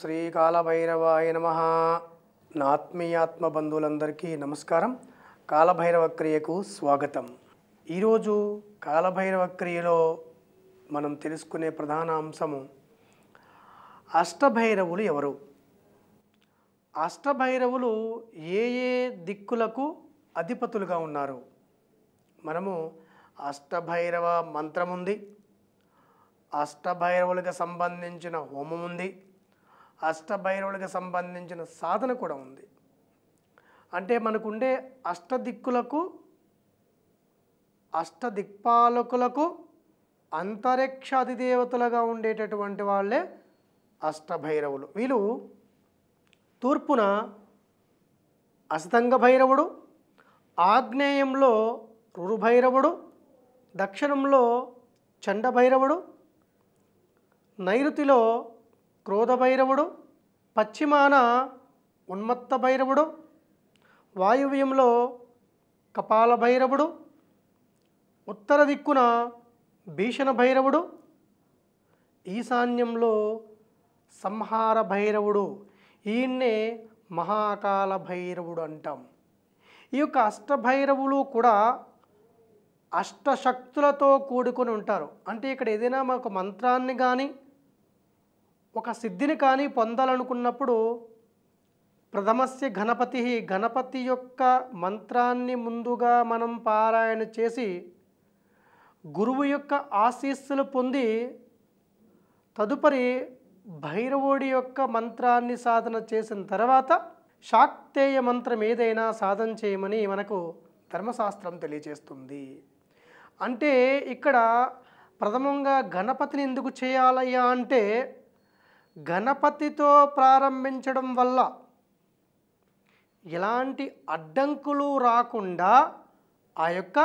శ్రీకాళభైరవాయ నమ నాత్మీయాత్మ బంధువులందరికీ నమస్కారం కాలభైరవ క్రియకు స్వాగతం ఈరోజు కాలభైరవ క్రియలో మనం తెలుసుకునే ప్రధాన అంశము అష్టభైరవులు ఎవరు అష్టభైరవులు ఏ ఏ దిక్కులకు అధిపతులుగా ఉన్నారు మనము అష్టభైరవ మంత్రం ఉంది అష్టభైరవులకు సంబంధించిన హోమం ఉంది అష్టభైరవులకు సంబంధించిన సాధన కూడా ఉంది అంటే మనకుండే అష్టదిక్కులకు అష్టదిక్పాలకులకు అంతరిక్షాధిదేవతలుగా ఉండేటటువంటి వాళ్ళే అష్టభైరవులు వీళ్ళు తూర్పున అస్తంగ భైరవుడు ఆగ్నేయంలో రురుభైరవుడు దక్షిణంలో చండభైరవుడు నైరుతిలో క్రోధ భైరవుడు పశ్చిమాన ఉన్మత్త భైరవుడు వాయువ్యంలో కపాల భైరవుడు ఉత్తర దిక్కున భీషణ భైరవుడు ఈశాన్యంలో సంహార భైరవుడు ఈయన్నే మహాకాల భైరవుడు అంటాం ఈ యొక్క అష్టభైరవులు కూడా అష్టశక్తులతో కూడుకొని ఉంటారు అంటే ఇక్కడ ఏదైనా మాకు మంత్రాన్ని కానీ ఒక సిద్ధిని కానీ పొందాలనుకున్నప్పుడు ప్రథమస్య గణపతి గణపతి యొక్క మంత్రాన్ని ముందుగా మనం పారాయణ చేసి గురువు యొక్క ఆశీస్సులు పొంది తదుపరి భైరవుడి యొక్క మంత్రాన్ని సాధన చేసిన తర్వాత శాక్తేయ మంత్రం ఏదైనా సాధన చేయమని మనకు ధర్మశాస్త్రం తెలియజేస్తుంది అంటే ఇక్కడ ప్రథమంగా గణపతిని ఎందుకు చేయాలయ్యా అంటే గణపతితో ప్రారంభించడం వల్ల ఎలాంటి అడ్డంకులు రాకుండా ఆ యొక్క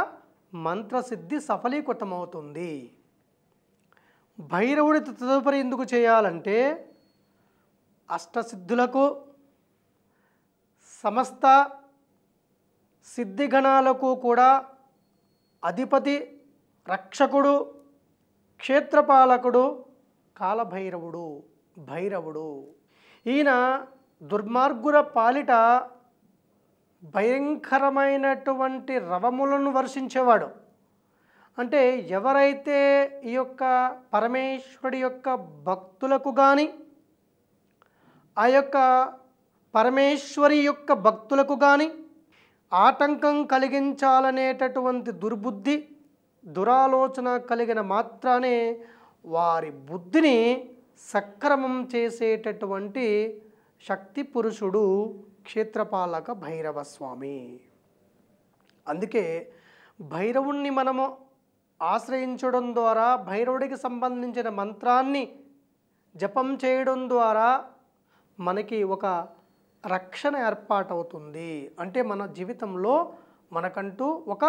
మంత్రసిద్ధి సఫలీకృతమవుతుంది భైరవుడి తదుపరి ఎందుకు చేయాలంటే అష్టసిద్ధులకు సమస్త సిద్ధిగణాలకు కూడా అధిపతి రక్షకుడు క్షేత్రపాలకుడు కాలభైరవుడు భైరవుడు ఈయన దుర్మార్గుర పాలిట భయంకరమైనటువంటి రవములను వర్షించేవాడు అంటే ఎవరైతే ఈ యొక్క పరమేశ్వరుడి యొక్క భక్తులకు కానీ ఆ యొక్క పరమేశ్వరి యొక్క భక్తులకు కానీ ఆటంకం కలిగించాలనేటటువంటి దుర్బుద్ధి దురాలోచన కలిగిన మాత్రానే వారి బుద్ధిని సక్రమం చేసేటటువంటి శక్తి పురుషుడు క్షేత్రపాలక భైరవ స్వామి అందుకే భైరవుణ్ణి మనము ఆశ్రయించడం ద్వారా భైరవుడికి సంబంధించిన మంత్రాన్ని జపం చేయడం ద్వారా మనకి ఒక రక్షణ ఏర్పాటవుతుంది అంటే మన జీవితంలో మనకంటూ ఒక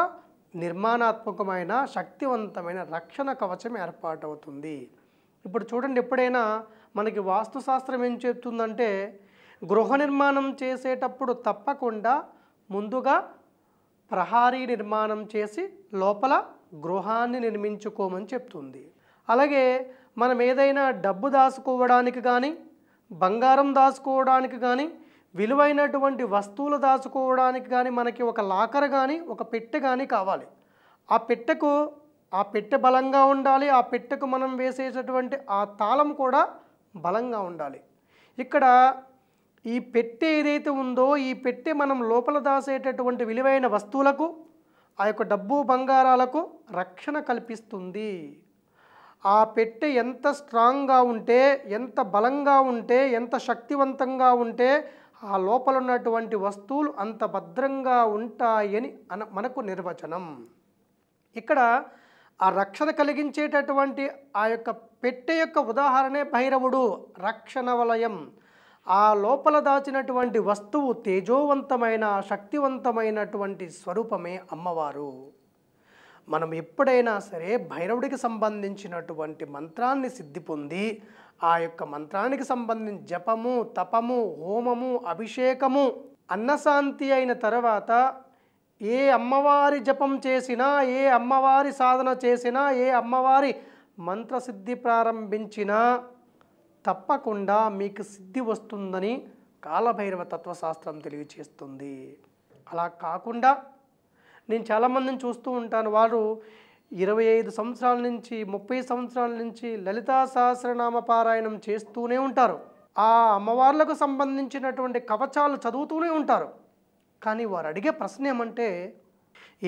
నిర్మాణాత్మకమైన శక్తివంతమైన రక్షణ కవచం ఏర్పాటవుతుంది ఇప్పుడు చూడండి ఎప్పుడైనా మనకి వాస్తుశాస్త్రం ఏం చెప్తుందంటే గృహ నిర్మాణం చేసేటప్పుడు తప్పకుండా ముందుగా ప్రహారీ నిర్మాణం చేసి లోపల గృహాన్ని నిర్మించుకోమని చెప్తుంది అలాగే మనం ఏదైనా డబ్బు దాచుకోవడానికి కానీ బంగారం దాచుకోవడానికి కానీ విలువైనటువంటి వస్తువులు దాచుకోవడానికి కానీ మనకి ఒక లాకర్ కానీ ఒక పెట్టె కానీ కావాలి ఆ పెట్టెకు ఆ పెట్టె బలంగా ఉండాలి ఆ పెట్టెకు మనం వేసేటటువంటి ఆ తాళం కూడా బలంగా ఉండాలి ఇక్కడ ఈ పెట్టె ఏదైతే ఉందో ఈ పెట్టె మనం లోపల దాసేటటువంటి విలువైన వస్తువులకు ఆ యొక్క డబ్బు బంగారాలకు రక్షణ కల్పిస్తుంది ఆ పెట్టె ఎంత స్ట్రాంగ్గా ఉంటే ఎంత బలంగా ఉంటే ఎంత శక్తివంతంగా ఉంటే ఆ లోపల ఉన్నటువంటి వస్తువులు అంత భద్రంగా ఉంటాయని అన మనకు నిర్వచనం ఇక్కడ ఆ రక్షణ కలిగించేటటువంటి ఆ యొక్క పెట్టె యొక్క ఉదాహరణే భైరవుడు రక్షణ వలయం ఆ లోపల దాచినటువంటి వస్తువు తేజోవంతమైన శక్తివంతమైనటువంటి స్వరూపమే అమ్మవారు మనం ఎప్పుడైనా సరే భైరవుడికి సంబంధించినటువంటి మంత్రాన్ని సిద్ధి పొంది ఆ యొక్క మంత్రానికి సంబంధించి జపము తపము హోమము అభిషేకము అన్నశాంతి అయిన తర్వాత ఏ అమ్మవారి జపం చేసినా ఏ అమ్మవారి సాధన చేసినా ఏ అమ్మవారి మంత్రసిద్ధి ప్రారంభించినా తప్పకుండా మీకు సిద్ధి వస్తుందని కాలభైరవ తత్వశాస్త్రం తెలియచేస్తుంది అలా కాకుండా నేను చాలామందిని చూస్తూ ఉంటాను వారు ఇరవై ఐదు సంవత్సరాల నుంచి ముప్పై సంవత్సరాల నుంచి లలితా సహస్రనామ పారాయణం చేస్తూనే ఉంటారు ఆ అమ్మవార్లకు సంబంధించినటువంటి కవచాలు చదువుతూనే ఉంటారు కానీ వారు అడిగే ప్రశ్న ఏమంటే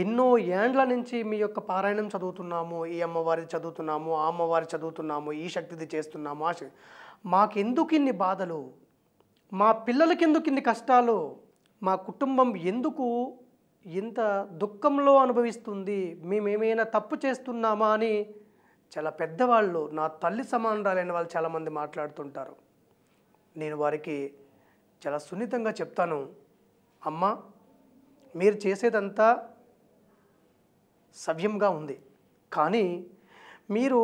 ఎన్నో ఏండ్ల నుంచి మీ యొక్క పారాయణం చదువుతున్నాము ఈ అమ్మవారి చదువుతున్నాము ఆ అమ్మవారి చదువుతున్నాము ఈ శక్తిది చేస్తున్నాము ఆ మాకెందుకు ఇన్ని బాధలు మా పిల్లలకి ఎందుకు ఇన్ని కష్టాలు మా కుటుంబం ఎందుకు ఇంత దుఃఖంలో అనుభవిస్తుంది మేమేమైనా తప్పు చేస్తున్నామా అని చాలా పెద్దవాళ్ళు నా తల్లి సమానరాలైన వాళ్ళు చాలామంది మాట్లాడుతుంటారు నేను వారికి చాలా సున్నితంగా చెప్తాను అమ్మ మీరు చేసేదంతా సవ్యంగా ఉంది కానీ మీరు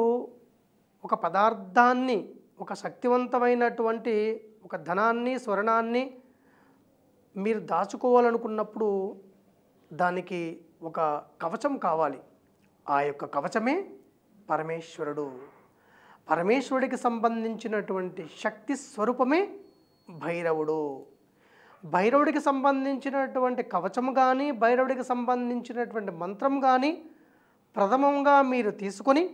ఒక పదార్థాన్ని ఒక శక్తివంతమైనటువంటి ఒక ధనాన్ని స్వర్ణాన్ని మీరు దాచుకోవాలనుకున్నప్పుడు దానికి ఒక కవచం కావాలి ఆ యొక్క కవచమే పరమేశ్వరుడు పరమేశ్వరుడికి సంబంధించినటువంటి శక్తి స్వరూపమే భైరవుడు భైరవుడికి సంబంధించినటువంటి కవచం కానీ భైరవుడికి సంబంధించినటువంటి మంత్రం కానీ ప్రథమంగా మీరు తీసుకొని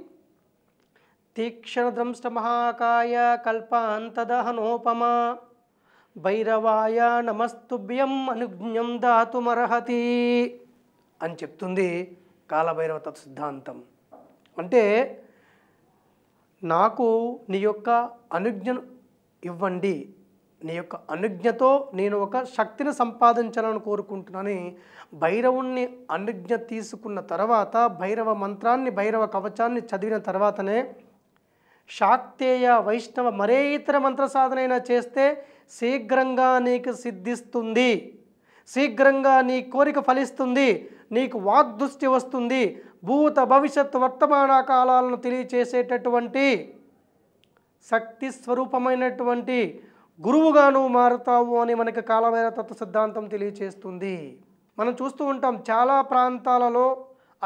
తీక్షణద్రంష్ట మహాకాయ కల్పాంతదహనోపమ భైరవాయ నమస్తుభ్యం అనుజ్ఞం దాతుమర్హతి అని చెప్తుంది కాలభైరవ సిద్ధాంతం అంటే నాకు నీ యొక్క అనుజ్ఞను ఇవ్వండి నీ యొక్క అనుజ్ఞతో నేను ఒక శక్తిని సంపాదించాలని కోరుకుంటున్నాను భైరవుణ్ణి అనుజ్ఞ తీసుకున్న తర్వాత భైరవ మంత్రాన్ని భైరవ కవచాన్ని చదివిన తర్వాతనే శాక్తేయ వైష్ణవ మరే ఇతర మంత్ర సాధనైనా చేస్తే శీఘ్రంగా నీకు సిద్ధిస్తుంది శీఘ్రంగా నీ కోరిక ఫలిస్తుంది నీకు వాగ్దృష్టి వస్తుంది భూత భవిష్యత్ వర్తమాన కాలాలను తెలియచేసేటటువంటి శక్తి స్వరూపమైనటువంటి గురువుగాను మారుతావు అని మనకి కాలమైన తత్వ సిద్ధాంతం తెలియచేస్తుంది మనం చూస్తూ ఉంటాం చాలా ప్రాంతాలలో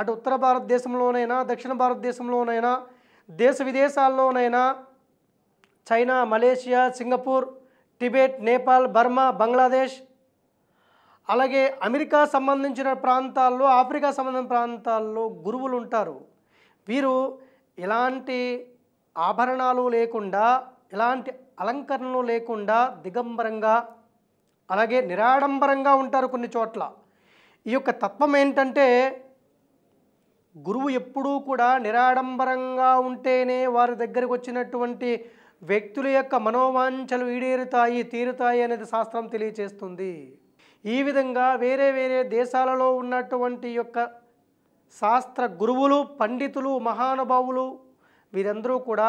అటు ఉత్తర భారతదేశంలోనైనా దక్షిణ భారతదేశంలోనైనా దేశ విదేశాల్లోనైనా China Malaysia Singapore Tibet Nepal Burma Bangladesh అలాగే అమెరికా సంబంధించిన ప్రాంతాల్లో ఆఫ్రికా సంబంధించిన ప్రాంతాల్లో గురువులు ఉంటారు వీరు ఎలాంటి ఆభరణాలు లేకుండా ఎలాంటి అలంకరణలు లేకుండా దిగంబరంగా అలాగే నిరాడంబరంగా ఉంటారు కొన్ని చోట్ల ఈ యొక్క తత్వం ఏంటంటే గురువు ఎప్పుడూ కూడా నిరాడంబరంగా ఉంటేనే వారి దగ్గరికి వచ్చినటువంటి వ్యక్తుల యొక్క మనోవాంఛలు ఈడేరుతాయి తీరుతాయి అనేది శాస్త్రం తెలియచేస్తుంది ఈ విధంగా వేరే వేరే దేశాలలో ఉన్నటువంటి యొక్క శాస్త్ర గురువులు పండితులు మహానుభావులు వీరందరూ కూడా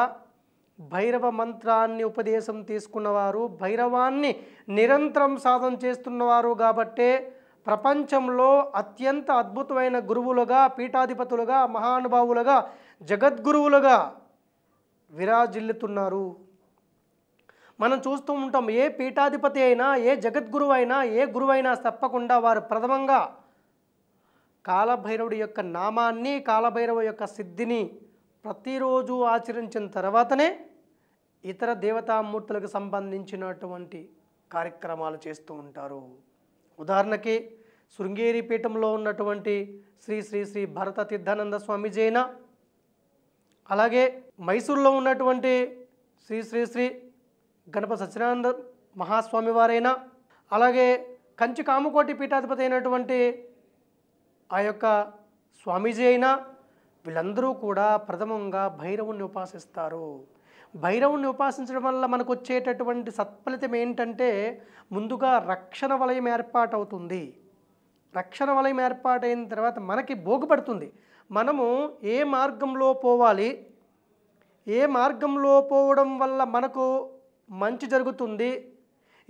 భైరవ మంత్రాన్ని ఉపదేశం తీసుకున్నవారు భైరవాన్ని నిరంతరం సాధన చేస్తున్నవారు కాబట్టే ప్రపంచంలో అత్యంత అద్భుతమైన గురువులుగా పీఠాధిపతులుగా మహానుభావులుగా జగద్గురువులుగా విరాజిల్లుతున్నారు మనం చూస్తూ ఉంటాం ఏ పీఠాధిపతి అయినా ఏ జగద్గురువు అయినా ఏ గురువైనా తప్పకుండా వారు ప్రథమంగా కాలభైరవుడి యొక్క నామాన్ని కాలభైరవ యొక్క సిద్ధిని ప్రతిరోజు ఆచరించిన తర్వాతనే ఇతర దేవతామూర్తులకు సంబంధించినటువంటి కార్యక్రమాలు చేస్తూ ఉంటారు ఉదాహరణకి శృంగేరి పీఠంలో ఉన్నటువంటి శ్రీ శ్రీ శ్రీ భరత తీర్థానంద స్వామిజీ జైన అలాగే మైసూరులో ఉన్నటువంటి శ్రీ శ్రీ శ్రీ గణప సత్యనంద మహాస్వామి వారైనా అలాగే కంచి కామకోటి పీఠాధిపతి అయినటువంటి ఆ యొక్క స్వామీజీ అయినా వీళ్ళందరూ కూడా ప్రథమంగా భైరవుణ్ణి ఉపాసిస్తారు భైరవుణ్ణి ఉపాసించడం వల్ల మనకు వచ్చేటటువంటి సత్ఫలితం ఏంటంటే ముందుగా రక్షణ వలయం ఏర్పాటవుతుంది రక్షణ వలయం ఏర్పాటైన తర్వాత మనకి భోగపడుతుంది మనము ఏ మార్గంలో పోవాలి ఏ మార్గంలో పోవడం వల్ల మనకు మంచి జరుగుతుంది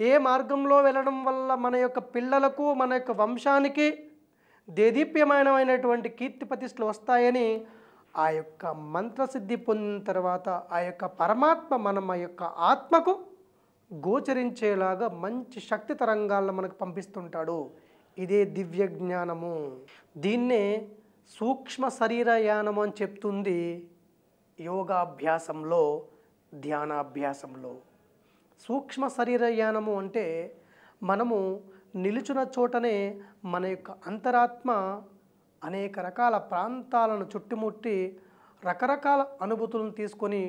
ఏ మార్గంలో వెళ్ళడం వల్ల మన యొక్క పిల్లలకు మన యొక్క వంశానికి దేదీప్యమానమైనటువంటి కీర్తి ప్రతిష్టలు వస్తాయని ఆ యొక్క మంత్రసిద్ధి పొందిన తర్వాత ఆ యొక్క పరమాత్మ మనం ఆ యొక్క ఆత్మకు గోచరించేలాగా మంచి శక్తి తరంగాలను మనకు పంపిస్తుంటాడు ఇదే దివ్య జ్ఞానము దీన్నే సూక్ష్మ శరీరయానము అని చెప్తుంది యోగాభ్యాసంలో ధ్యానాభ్యాసంలో సూక్ష్మ శరీరయానము అంటే మనము నిలుచున్న చోటనే మన యొక్క అంతరాత్మ అనేక రకాల ప్రాంతాలను చుట్టుముట్టి రకరకాల అనుభూతులను తీసుకొని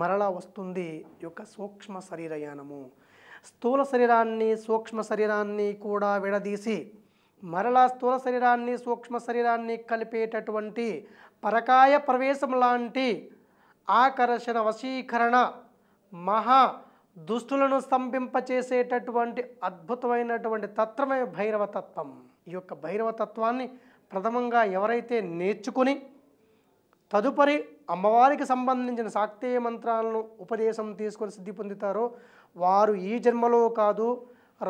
మరలా వస్తుంది యొక్క సూక్ష్మ శరీరయానము స్థూల శరీరాన్ని సూక్ష్మ శరీరాన్ని కూడా విడదీసి మరలా స్థూల శరీరాన్ని సూక్ష్మ శరీరాన్ని కలిపేటటువంటి పరకాయ ప్రవేశం లాంటి ఆకర్షణ వశీకరణ మహా దుష్టులను స్తంభింపచేసేటటువంటి అద్భుతమైనటువంటి తత్వమే భైరవతత్వం ఈ యొక్క భైరవతత్వాన్ని ప్రథమంగా ఎవరైతే నేర్చుకుని తదుపరి అమ్మవారికి సంబంధించిన శాక్తేయ మంత్రాలను ఉపదేశం తీసుకొని సిద్ధి పొందుతారో వారు ఈ జన్మలో కాదు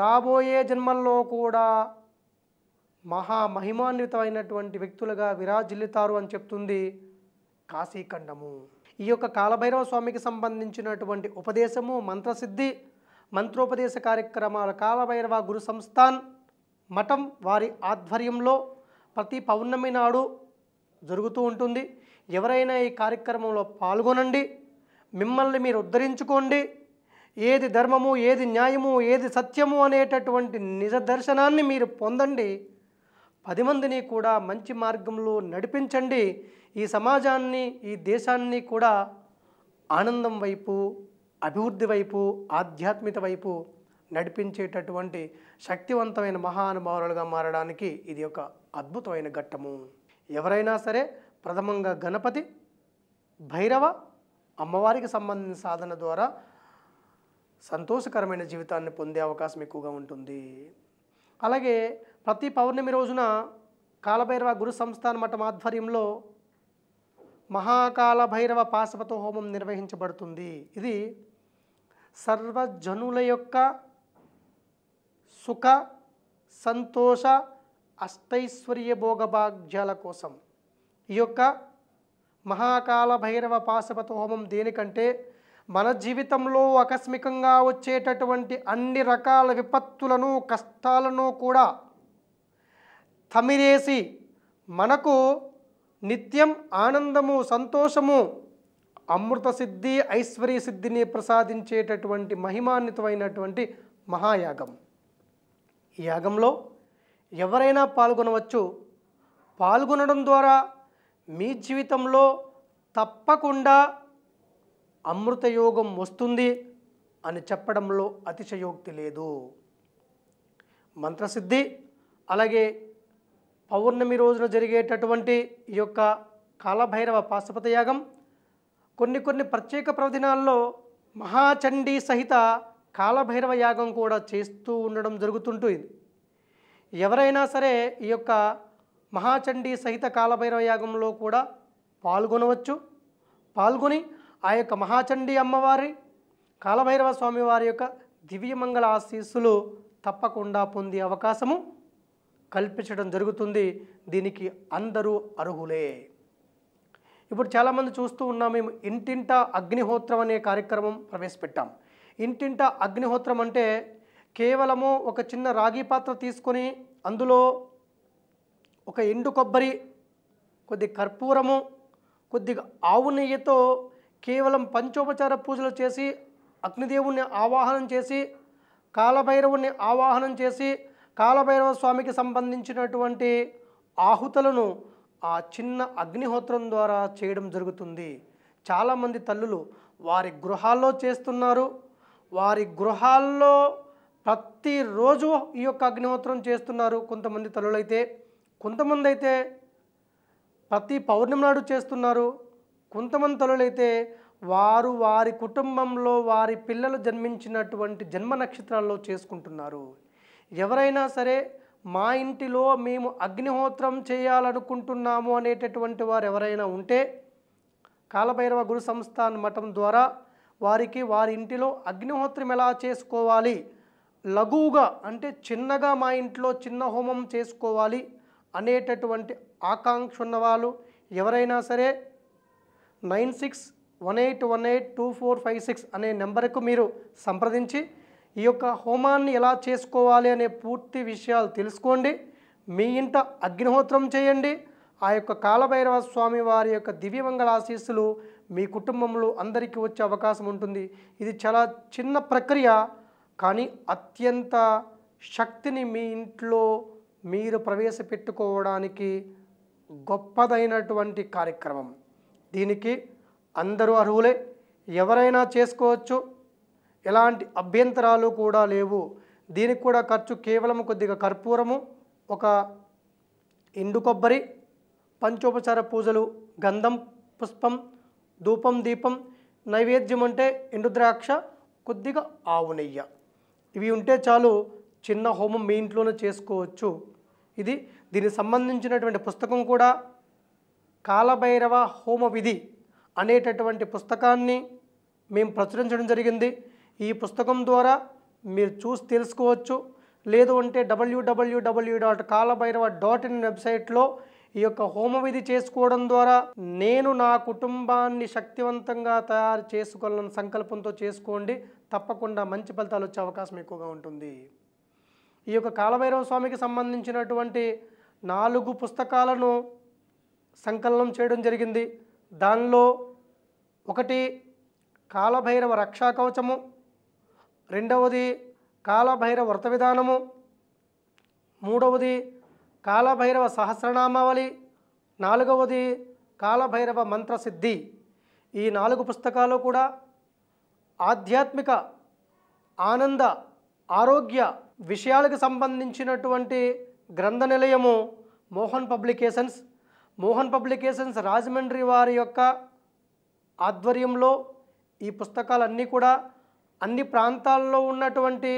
రాబోయే జన్మల్లో కూడా మహామహిమాన్వితమైనటువంటి వ్యక్తులుగా విరాజిల్లుతారు అని చెప్తుంది కాశీఖండము ఈ యొక్క కాలభైరవ స్వామికి సంబంధించినటువంటి ఉపదేశము మంత్రసిద్ధి మంత్రోపదేశ కార్యక్రమాలు కాలభైరవ గురు సంస్థాన్ మఠం వారి ఆధ్వర్యంలో ప్రతి పౌర్ణమి నాడు జరుగుతూ ఉంటుంది ఎవరైనా ఈ కార్యక్రమంలో పాల్గొనండి మిమ్మల్ని మీరు ఉద్ధరించుకోండి ఏది ధర్మము ఏది న్యాయము ఏది సత్యము అనేటటువంటి నిజ దర్శనాన్ని మీరు పొందండి పది మందిని కూడా మంచి మార్గంలో నడిపించండి ఈ సమాజాన్ని ఈ దేశాన్ని కూడా ఆనందం వైపు అభివృద్ధి వైపు ఆధ్యాత్మిక వైపు నడిపించేటటువంటి శక్తివంతమైన మహానుభావులుగా మారడానికి ఇది ఒక అద్భుతమైన ఘట్టము ఎవరైనా సరే ప్రథమంగా గణపతి భైరవ అమ్మవారికి సంబంధించిన సాధన ద్వారా సంతోషకరమైన జీవితాన్ని పొందే అవకాశం ఎక్కువగా ఉంటుంది అలాగే ప్రతి పౌర్ణమి రోజున కాలభైరవ గురు సంస్థాన మఠం ఆధ్వర్యంలో మహాకాలభైరవ పాశపత హోమం నిర్వహించబడుతుంది ఇది సర్వజనుల యొక్క సుఖ సంతోష అష్టైశ్వర్య భోగభాగ్యాల కోసం ఈ యొక్క మహాకాల భైరవ పాశపత హోమం దేనికంటే మన జీవితంలో ఆకస్మికంగా వచ్చేటటువంటి అన్ని రకాల విపత్తులను కష్టాలను కూడా తమిరేసి మనకు నిత్యం ఆనందము సంతోషము అమృత సిద్ధి ఐశ్వర్య సిద్ధిని ప్రసాదించేటటువంటి మహిమాన్వితమైనటువంటి మహాయాగం ఈ యాగంలో ఎవరైనా పాల్గొనవచ్చు పాల్గొనడం ద్వారా మీ జీవితంలో తప్పకుండా అమృతయోగం వస్తుంది అని చెప్పడంలో అతిశయోక్తి లేదు మంత్రసిద్ధి అలాగే పౌర్ణమి రోజున జరిగేటటువంటి ఈ యొక్క కాలభైరవ పాశుపత యాగం కొన్ని కొన్ని ప్రత్యేక ప్రవదినాల్లో మహాచండీ సహిత కాలభైరవ యాగం కూడా చేస్తూ ఉండడం జరుగుతుంటుంది ఎవరైనా సరే ఈ యొక్క మహాచండీ సహిత కాలభైరవ యాగంలో కూడా పాల్గొనవచ్చు పాల్గొని ఆ యొక్క మహాచండీ అమ్మవారి కాలభైరవ స్వామివారి యొక్క దివ్యమంగళ ఆశీస్సులు తప్పకుండా పొందే అవకాశము కల్పించడం జరుగుతుంది దీనికి అందరూ అర్హులే ఇప్పుడు చాలామంది చూస్తూ ఉన్నాం మేము ఇంటింటా అగ్నిహోత్రం అనే కార్యక్రమం ప్రవేశపెట్టాం ఇంటింటా అగ్నిహోత్రం అంటే కేవలము ఒక చిన్న రాగి పాత్ర తీసుకొని అందులో ఒక ఎండు కొబ్బరి కొద్ది కర్పూరము కొద్దిగా ఆవు నెయ్యితో కేవలం పంచోపచార పూజలు చేసి అగ్నిదేవుణ్ణి ఆవాహనం చేసి కాలభైరవుణ్ణి ఆవాహనం చేసి కాలభైరవ స్వామికి సంబంధించినటువంటి ఆహుతలను ఆ చిన్న అగ్నిహోత్రం ద్వారా చేయడం జరుగుతుంది చాలామంది తల్లులు వారి గృహాల్లో చేస్తున్నారు వారి గృహాల్లో ప్రతిరోజు ఈ యొక్క అగ్నిహోత్రం చేస్తున్నారు కొంతమంది తల్లులైతే కొంతమంది అయితే ప్రతి పౌర్ణమి నాడు చేస్తున్నారు కొంతమంది తల్లులైతే వారు వారి కుటుంబంలో వారి పిల్లలు జన్మించినటువంటి జన్మ నక్షత్రాల్లో చేసుకుంటున్నారు ఎవరైనా సరే మా ఇంటిలో మేము అగ్నిహోత్రం చేయాలనుకుంటున్నాము అనేటటువంటి వారు ఎవరైనా ఉంటే కాలభైరవ గురు సంస్థాన్ మఠం ద్వారా వారికి వారి ఇంటిలో అగ్నిహోత్రం ఎలా చేసుకోవాలి లఘువుగా అంటే చిన్నగా మా ఇంట్లో చిన్న హోమం చేసుకోవాలి అనేటటువంటి ఆకాంక్ష ఉన్నవాళ్ళు ఎవరైనా సరే nine six one eight one eight two four five six అనే నెంబర్కు మీరు సంప్రదించి ఈ యొక్క హోమాన్ని ఎలా చేసుకోవాలి అనే పూర్తి విషయాలు తెలుసుకోండి మీ ఇంట అగ్నిహోత్రం చేయండి ఆ యొక్క కాలభైరవ స్వామి వారి యొక్క దివ్యమంగళ ఆశీస్సులు మీ కుటుంబంలో అందరికీ వచ్చే అవకాశం ఉంటుంది ఇది చాలా చిన్న ప్రక్రియ కానీ అత్యంత శక్తిని మీ ఇంట్లో మీరు ప్రవేశపెట్టుకోవడానికి గొప్పదైనటువంటి కార్యక్రమం దీనికి అందరూ అర్హులే ఎవరైనా చేసుకోవచ్చు ఎలాంటి అభ్యంతరాలు కూడా లేవు దీనికి కూడా ఖర్చు కేవలం కొద్దిగా కర్పూరము ఒక ఎండు కొబ్బరి పంచోపచార పూజలు గంధం పుష్పం ధూపం దీపం నైవేద్యం అంటే ఎండుద్రాక్ష కొద్దిగా ఆవు నెయ్య ఇవి ఉంటే చాలు చిన్న హోమం మీ ఇంట్లోనే చేసుకోవచ్చు ఇది దీనికి సంబంధించినటువంటి పుస్తకం కూడా కాలభైరవ హోమ విధి అనేటటువంటి పుస్తకాన్ని మేము ప్రచురించడం జరిగింది ఈ పుస్తకం ద్వారా మీరు చూసి తెలుసుకోవచ్చు లేదు అంటే W W W dot Kalabhairava dot in వెబ్సైట్లో ఈ యొక్క హోమ విధి చేసుకోవడం ద్వారా నేను నా కుటుంబాన్ని శక్తివంతంగా తయారు చేసుకోవాలన్న సంకల్పంతో చేసుకోండి తప్పకుండా మంచి ఫలితాలు వచ్చే అవకాశం ఎక్కువగా ఉంటుంది ఈ యొక్క కాలభైరవ స్వామికి సంబంధించినటువంటి నాలుగు పుస్తకాలను సంకలనం చేయడం జరిగింది దానిలో ఒకటి కాలభైరవ రక్షా కవచము రెండవది కాలభైరవ వ్రత విధానము మూడవది కాలభైరవ సహస్రనామావళి నాలుగవది కాలభైరవ మంత్రసిద్ధి ఈ నాలుగు పుస్తకాలు కూడా ఆధ్యాత్మిక ఆనంద ఆరోగ్య విషయాలకు సంబంధించినటువంటి గ్రంథ నిలయము మోహన్ పబ్లికేషన్స్ మోహన్ పబ్లికేషన్స్ రాజమండ్రి వారి యొక్క ఆధ్వర్యంలో ఈ పుస్తకాలన్నీ కూడా అన్ని ప్రాంతాల్లో ఉన్నటువంటి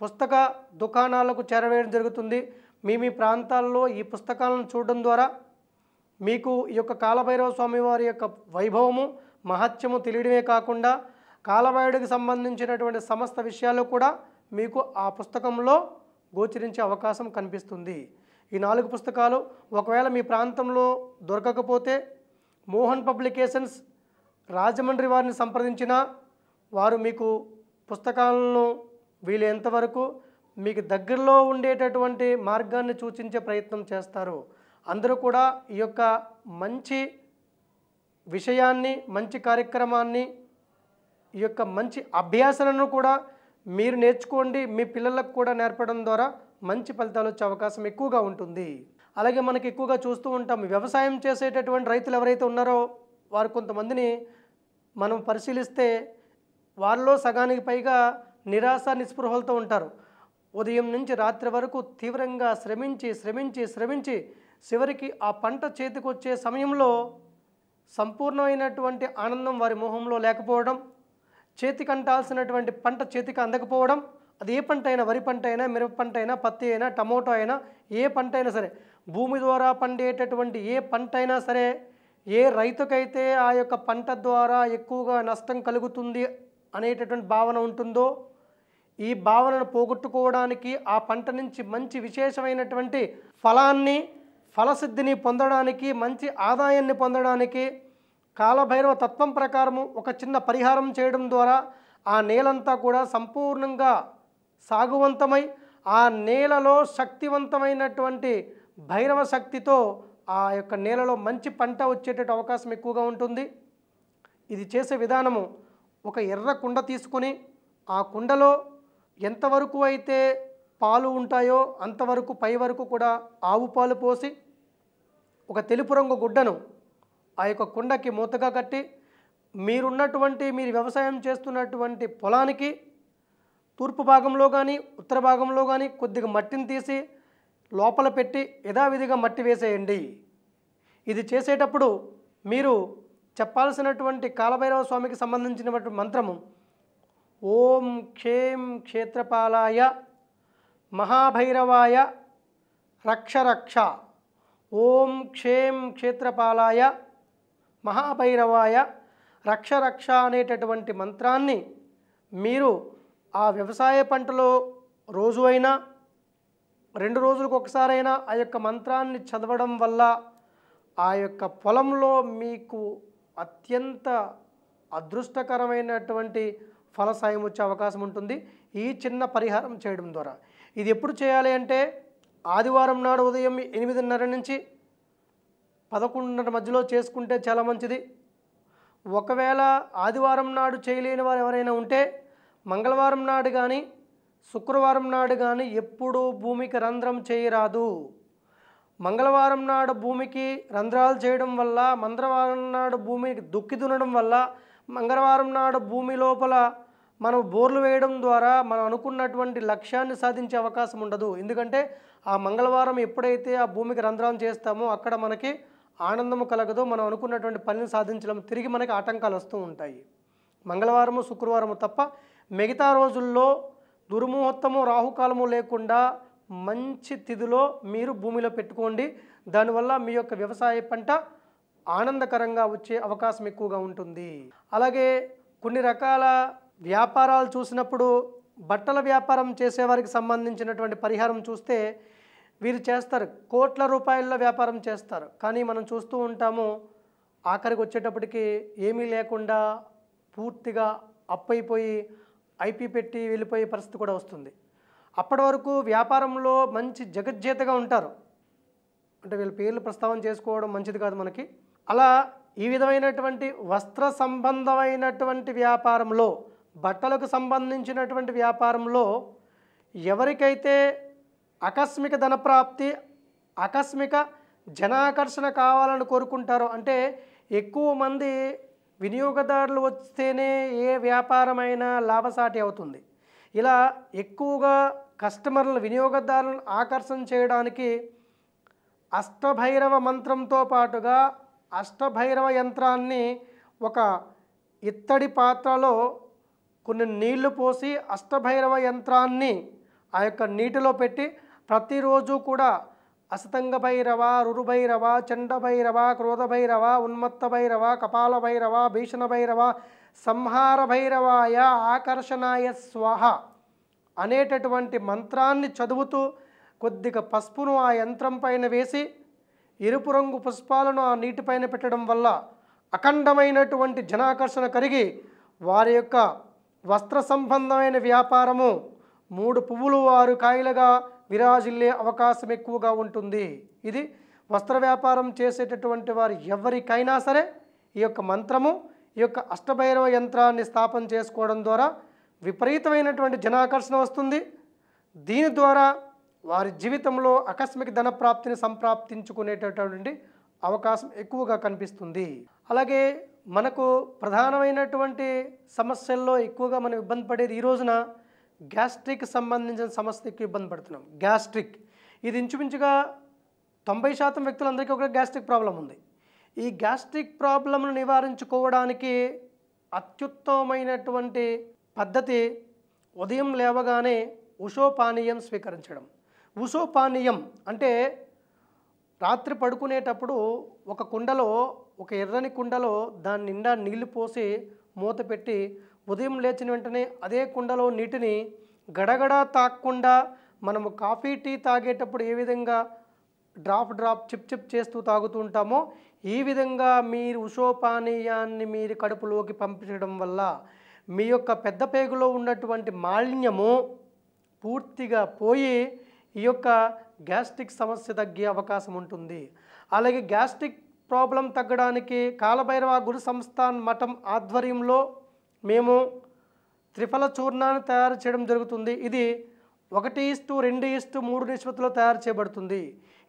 పుస్తక దుకాణాలకు చేరవేయడం జరుగుతుంది మీ మీ ప్రాంతాల్లో ఈ పుస్తకాలను చూడడం ద్వారా మీకు ఈ యొక్క కాలభైరవ స్వామి వారి యొక్క వైభవము మహత్యము తెలియడమే కాకుండా కాలభైరుడికి సంబంధించినటువంటి సమస్త విషయాలు కూడా మీకు ఆ పుస్తకంలో గోచరించే అవకాశం కనిపిస్తుంది ఈ నాలుగు పుస్తకాలు ఒకవేళ మీ ప్రాంతంలో దొరకకపోతే మోహన్ పబ్లికేషన్స్ రాజమండ్రి వారిని సంప్రదించినా వారు మీకు పుస్తకాలను వీలైనంతవరకు మీకు దగ్గరలో ఉండేటటువంటి మార్గాన్ని సూచించే ప్రయత్నం చేస్తారు అందరూ కూడా ఈ యొక్క మంచి విషయాన్ని మంచి కార్యక్రమాన్ని ఈ యొక్క మంచి అభ్యాసాలను కూడా మీరు నేర్చుకోండి మీ పిల్లలకు కూడా నేర్పడం ద్వారా మంచి ఫలితాలు వచ్చే అవకాశం ఎక్కువగా ఉంటుంది అలాగే మనకి ఎక్కువగా చూస్తూ ఉంటాం వ్యవసాయం చేసేటటువంటి రైతులు ఎవరైతే ఉన్నారో వారు కొంతమందిని మనం పరిశీలిస్తే వారిలో సగానికి పైగా నిరాశ నిస్పృహలతో ఉంటారు ఉదయం నుంచి రాత్రి వరకు తీవ్రంగా శ్రమించి శ్రమించి శ్రమించి చివరికి ఆ పంట చేతికొచ్చే సమయంలో సంపూర్ణమైనటువంటి ఆనందం వారి మొహంలో లేకపోవడం చేతికి అంటాల్సినటువంటి పంట చేతికి అందకపోవడం అది ఏ పంట అయినా వరి పంట అయినా మిరప పంట అయినా పత్తి అయినా టమోటో అయినా ఏ పంట అయినా సరే భూమి ద్వారా పండేటటువంటి ఏ పంట అయినా సరే ఏ రైతుకైతే ఆ యొక్క పంట ద్వారా ఎక్కువగా నష్టం కలుగుతుంది అనేటటువంటి భావన ఉంటుందో ఈ భావనను పోగొట్టుకోవడానికి ఆ పంట నుంచి మంచి విశేషమైనటువంటి ఫలాన్ని ఫలసిద్ధిని పొందడానికి మంచి ఆదాయాన్ని పొందడానికి కాలభైరవ తత్వం ప్రకారము ఒక చిన్న పరిహారం చేయడం ద్వారా ఆ నేలంతా కూడా సంపూర్ణంగా సాగువంతమై ఆ నేలలో శక్తివంతమైనటువంటి భైరవ శక్తితో ఆ యొక్క నేలలో మంచి పంట వచ్చేటట్టు అవకాశం ఎక్కువగా ఉంటుంది ఇది చేసే విధానము ఒక ఎర్ర కుండ తీసుకొని ఆ కుండలో ఎంతవరకు అయితే పాలు ఉంటాయో అంతవరకు పై వరకు కూడా ఆవు పాలు పోసి ఒక తెలుపు రంగు గుడ్డను ఆ యొక్క కుండకి మూతగా కట్టి మీరున్నటువంటి మీరు వ్యవసాయం చేస్తున్నటువంటి పొలానికి తూర్పు భాగంలో కానీ ఉత్తర భాగంలో కానీ కొద్దిగా మట్టిని తీసి లోపల పెట్టి యథావిధిగా మట్టి వేసేయండి ఇది చేసేటప్పుడు మీరు చెప్పాల్సినటువంటి కాలభైరవ స్వామికి సంబంధించినటువంటి మంత్రము ఓం క్షేం క్షేత్రపాలాయ మహాభైరవాయ రక్ష రక్ష ఓం క్షేం క్షేత్రపాలాయ మహాభైరవాయ రక్ష రక్ష అనేటటువంటి మంత్రాన్ని మీరు ఆ వ్యవసాయ పంటలో రోజు అయినా రెండు రోజులకు ఒకసారైనా ఆ యొక్క మంత్రాన్ని చదవడం వల్ల ఆ యొక్క పొలంలో మీకు అత్యంత అదృష్టకరమైనటువంటి ఫలసాయం వచ్చే అవకాశం ఉంటుంది ఈ చిన్న పరిహారం చేయడం ద్వారా ఇది ఎప్పుడు చేయాలి అంటే ఆదివారం నాడు ఉదయం ఎనిమిదిన్నర నుంచి పదకొండున్నర మధ్యలో చేసుకుంటే చాలా మంచిది ఒకవేళ ఆదివారం నాడు చేయలేని వారు ఎవరైనా ఉంటే మంగళవారం నాడు కానీ శుక్రవారం నాడు కానీ ఎప్పుడూ భూమికి రంధ్రం చేయరాదు మంగళవారం నాడు భూమికి రంధ్రాలు చేయడం వల్ల మంగళవారం నాడు భూమికి దుక్కి దున్నడం వల్ల మంగళవారం నాడు భూమి లోపల మనం బోర్లు వేయడం ద్వారా మనం అనుకున్నటువంటి లక్ష్యాన్ని సాధించే అవకాశం ఉండదు ఎందుకంటే ఆ మంగళవారం ఎప్పుడైతే ఆ భూమికి రంధ్రాలు చేస్తామో అక్కడ మనకి ఆనందము కలగదు మనం అనుకున్నటువంటి పనిని సాధించడం తిరిగి మనకి ఆటంకాలు వస్తూ ఉంటాయి మంగళవారము శుక్రవారము తప్ప మిగతా రోజుల్లో దుర్ముహూర్తము రాహుకాలము లేకుండా మంచి తిథిలో మీరు భూమిలో పెట్టుకోండి దానివల్ల మీ యొక్క వ్యవసాయ పంట ఆనందకరంగా వచ్చే అవకాశం ఎక్కువగా ఉంటుంది అలాగే కొన్ని రకాల వ్యాపారాలు చూసినప్పుడు బట్టల వ్యాపారం చేసేవారికి సంబంధించినటువంటి పరిహారం చూస్తే వీరు చేస్తారు కోట్ల రూపాయల వ్యాపారం చేస్తారు కానీ మనం చూస్తూ ఉంటాము ఆఖరికి వచ్చేటప్పటికి ఏమీ లేకుండా పూర్తిగా అప్పైపోయి ఐపీ పెట్టి వెళ్ళిపోయే పరిస్థితి కూడా వస్తుంది అప్పటి వరకు వ్యాపారంలో మంచి జగజ్జేతగా ఉంటారు అంటే వీళ్ళ పేర్లు ప్రస్తావన చేసుకోవడం మంచిది కాదు మనకి అలా ఈ విధమైనటువంటి వస్త్ర సంబంధమైనటువంటి వ్యాపారంలో బట్టలకు సంబంధించినటువంటి వ్యాపారంలో ఎవరికైతే ఆకస్మిక ధనప్రాప్తి ఆకస్మిక జనాకర్షణ కావాలని కోరుకుంటారో అంటే ఎక్కువ మంది వినియోగదారులు వస్తేనే ఏ వ్యాపారమైనా లాభసాటి అవుతుంది ఇలా ఎక్కువగా కస్టమర్ల వినియోగదారులను ఆకర్షణ చేయడానికి అష్టభైరవ మంత్రంతో పాటుగా అష్టభైరవ యంత్రాన్ని ఒక ఇత్తడి పాత్రలో కొన్ని నీళ్లు పోసి అష్టభైరవ యంత్రాన్ని ఆ యొక్క నీటిలో పెట్టి ప్రతిరోజు కూడా అసతంగ భైరవ రురుభైరవ చండభైరవ క్రోధభైరవ క్రోధ భైరవ ఉన్మత్త భైరవ కపాల భైరవ భీషణ భైరవ సంహార భైరవాయ ఆకర్షణాయ స్వాహ అనేటటువంటి మంత్రాన్ని చదువుతూ కొద్దిగా పసుపును ఆ యంత్రం పైన వేసి ఎరుపు రంగు పుష్పాలను ఆ నీటిపైన పెట్టడం వల్ల అఖండమైనటువంటి జనాకర్షణ కలిగి వారి యొక్క వస్త్ర సంబంధమైన వ్యాపారము మూడు పువ్వులు ఆరు కాయలుగా విరాజిల్లే అవకాశం ఎక్కువగా ఉంటుంది ఇది వస్త్ర వ్యాపారం చేసేటటువంటి వారు ఎవరికైనా సరే ఈ యొక్క మంత్రము ఈ యొక్క అష్టభైరవ యంత్రాన్ని స్థాపన చేసుకోవడం ద్వారా విపరీతమైనటువంటి జనాకర్షణ వస్తుంది దీని ద్వారా వారి జీవితంలో ఆకస్మిక ధన ప్రాప్తిని సంప్రాప్తించుకునేటటువంటి అవకాశం ఎక్కువగా కనిపిస్తుంది అలాగే మనకు ప్రధానమైనటువంటి సమస్యల్లో ఎక్కువగా మనం ఇబ్బంది పడేది ఈ రోజున గ్యాస్ట్రిక్ సంబంధించిన సమస్య ఎక్కువ ఇబ్బంది పడుతున్నాం గ్యాస్ట్రిక్ ఇది ఇంచుమించుగా తొంభై శాతం వ్యక్తులందరికీ ఒక గ్యాస్ట్రిక్ ప్రాబ్లం ఉంది ఈ గ్యాస్ట్రిక్ ప్రాబ్లంను నివారించుకోవడానికి అత్యుత్తమమైనటువంటి పద్ధతి ఉదయం లేవగానే ఉషోపానీయం స్వీకరించడం ఉషోపానీయం అంటే రాత్రి పడుకునేటప్పుడు ఒక కుండలో ఒక ఎర్రని కుండలో దాని నిండా నీళ్లు పోసి మూత పెట్టి ఉదయం లేచిన వెంటనే అదే కుండలో నీటిని గడగడా తాక్కుండా మనము కాఫీ టీ తాగేటప్పుడు ఏ విధంగా డ్రాప్ డ్రాప్ చిప్ చిప్ చేస్తూ తాగుతూ ఉంటామో ఈ విధంగా మీరు ఉషోపానీయాన్ని మీరు కడుపులోకి పంపించడం వల్ల మీ యొక్క పెద్ద పేగులో ఉన్నటువంటి మాలిన్యము పూర్తిగా పోయి ఈ యొక్క గ్యాస్ట్రిక్ సమస్య తగ్గే అవకాశం ఉంటుంది అలాగే గ్యాస్ట్రిక్ ప్రాబ్లం తగ్గడానికి కాలభైరవ గురు సంస్థాన్ మఠం ఆధ్వర్యంలో మేము త్రిఫల చూర్ణాన్ని తయారు చేయడం జరుగుతుంది ఇది ఒకటి ఇస్టు రెండు ఇస్టు మూడు నిష్పత్తిలో తయారు చేయబడుతుంది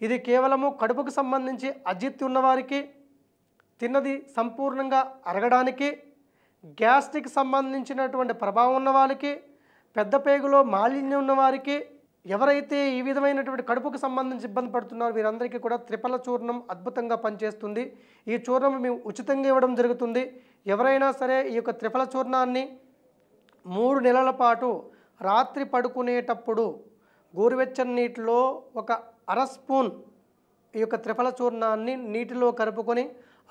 ఇది కేవలము కడుపుకు సంబంధించి అజిత్తి ఉన్నవారికి తిన్నది సంపూర్ణంగా అరగడానికి గ్యాస్ట్రిక్ సంబంధించినటువంటి ప్రభావం ఉన్న వాళ్ళకి పెద్ద పేగులో మాలిన్యం ఉన్న వారికి ఎవరైతే ఈ విధమైనటువంటి కడుపుకు సంబంధించి ఇబ్బంది పడుతున్నారో వీరందరికీ కూడా త్రిపల చూర్ణం అద్భుతంగా పనిచేస్తుంది ఈ చూర్ణం మేము ఉచితంగా ఇవ్వడం జరుగుతుంది ఎవరైనా సరే ఈ యొక్క త్రిపల చూర్ణాన్ని మూడు నెలల పాటు రాత్రి పడుకునేటప్పుడు గోరువెచ్చని నీటిలో ఒక అర స్పూన్ ఈ యొక్క త్రిపల చూర్ణాన్ని నీటిలో కలుపుకొని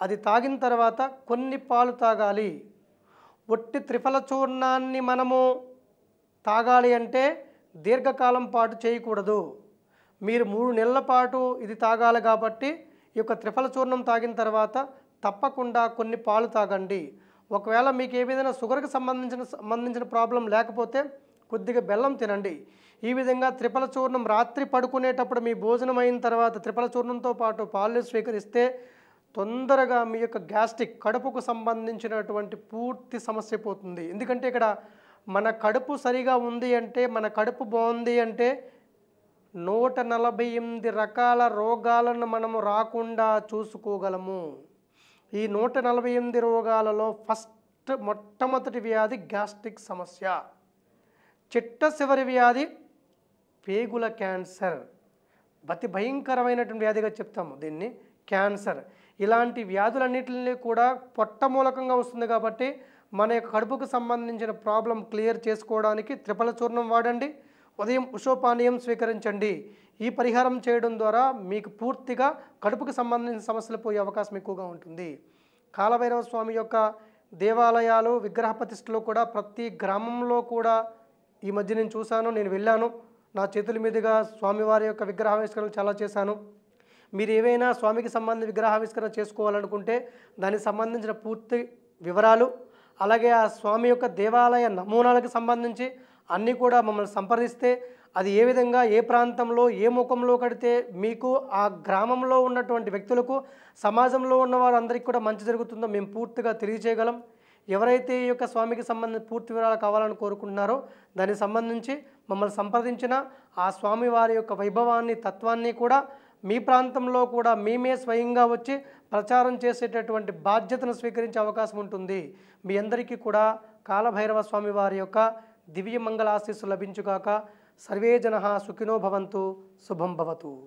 అది తాగిన తర్వాత కొన్ని పాలు తాగాలి ఒట్టి త్రిఫల చూర్ణాన్ని మనము తాగాలి అంటే దీర్ఘకాలం పాటు చేయకూడదు మీరు మూడు నెలల పాటు ఇది తాగాలి కాబట్టి ఈ యొక్క త్రిఫల చూర్ణం తాగిన తర్వాత తప్పకుండా కొన్ని పాలు తాగండి ఒకవేళ మీకు ఏ విధంగా షుగర్కి సంబంధించిన సంబంధించిన ప్రాబ్లం లేకపోతే కొద్దిగా బెల్లం తినండి ఈ విధంగా త్రిఫల చూర్ణం రాత్రి పడుకునేటప్పుడు మీ భోజనం అయిన తర్వాత త్రిఫల చూర్ణంతో పాటు పాలు స్వీకరిస్తే తొందరగా మీ యొక్క గ్యాస్ట్రిక్ కడుపుకు సంబంధించినటువంటి పూర్తి సమస్య పోతుంది ఎందుకంటే ఇక్కడ మన కడుపు సరిగా ఉంది అంటే మన కడుపు బాగుంది అంటే నూట నలభై ఎనిమిది రకాల రోగాలను మనము రాకుండా చూసుకోగలము ఈ నూట నలభై ఎనిమిది రోగాలలో ఫస్ట్ మొట్టమొదటి వ్యాధి గ్యాస్ట్రిక్ సమస్య చిట్ట చివరి వ్యాధి పేగుల క్యాన్సర్ అతి భయంకరమైనటువంటి వ్యాధిగా చెప్తాము దీన్ని క్యాన్సర్ ఇలాంటి వ్యాధులన్నింటినీ కూడా పొట్ట మూలకంగా వస్తుంది కాబట్టి మన యొక్క కడుపుకు సంబంధించిన ప్రాబ్లం క్లియర్ చేసుకోవడానికి త్రిఫల చూర్ణం వాడండి ఉదయం ఉషోపానీయం స్వీకరించండి ఈ పరిహారం చేయడం ద్వారా మీకు పూర్తిగా కడుపుకు సంబంధించిన సమస్యలు పోయే అవకాశం ఎక్కువగా ఉంటుంది కాలభైరవ స్వామి యొక్క దేవాలయాలు విగ్రహ ప్రతిష్టలు కూడా ప్రతి గ్రామంలో కూడా ఈ మధ్య నేను చూశాను నేను వెళ్ళాను నా చేతుల మీదుగా స్వామివారి యొక్క విగ్రహావిష్కరణలు చాలా చేశాను మీరు ఏవైనా స్వామికి సంబంధించిన విగ్రహావిష్కరణ చేసుకోవాలనుకుంటే దానికి సంబంధించిన పూర్తి వివరాలు అలాగే ఆ స్వామి యొక్క దేవాలయ నమూనాలకు సంబంధించి అన్నీ కూడా మమ్మల్ని సంప్రదిస్తే అది ఏ విధంగా ఏ ప్రాంతంలో ఏ ముఖంలో కడితే మీకు ఆ గ్రామంలో ఉన్నటువంటి వ్యక్తులకు సమాజంలో ఉన్న వారందరికీ కూడా మంచి జరుగుతుందో మేము పూర్తిగా తెలియజేయగలం ఎవరైతే ఈ యొక్క స్వామికి సంబంధించి పూర్తి వివరాలు కావాలని కోరుకుంటున్నారో దానికి సంబంధించి మమ్మల్ని సంప్రదించిన ఆ స్వామి వారి యొక్క వైభవాన్ని తత్వాన్ని కూడా మీ ప్రాంతంలో కూడా మేమే స్వయంగా వచ్చి ప్రచారం చేసేటటువంటి బాధ్యతను స్వీకరించే అవకాశం ఉంటుంది మీ అందరికీ కూడా కాలభైరవ స్వామి వారి యొక్క దివ్యమంగళ ఆశీస్సు లభించుగాక సర్వే జన సుఖినో భవంతు శుభం భవతు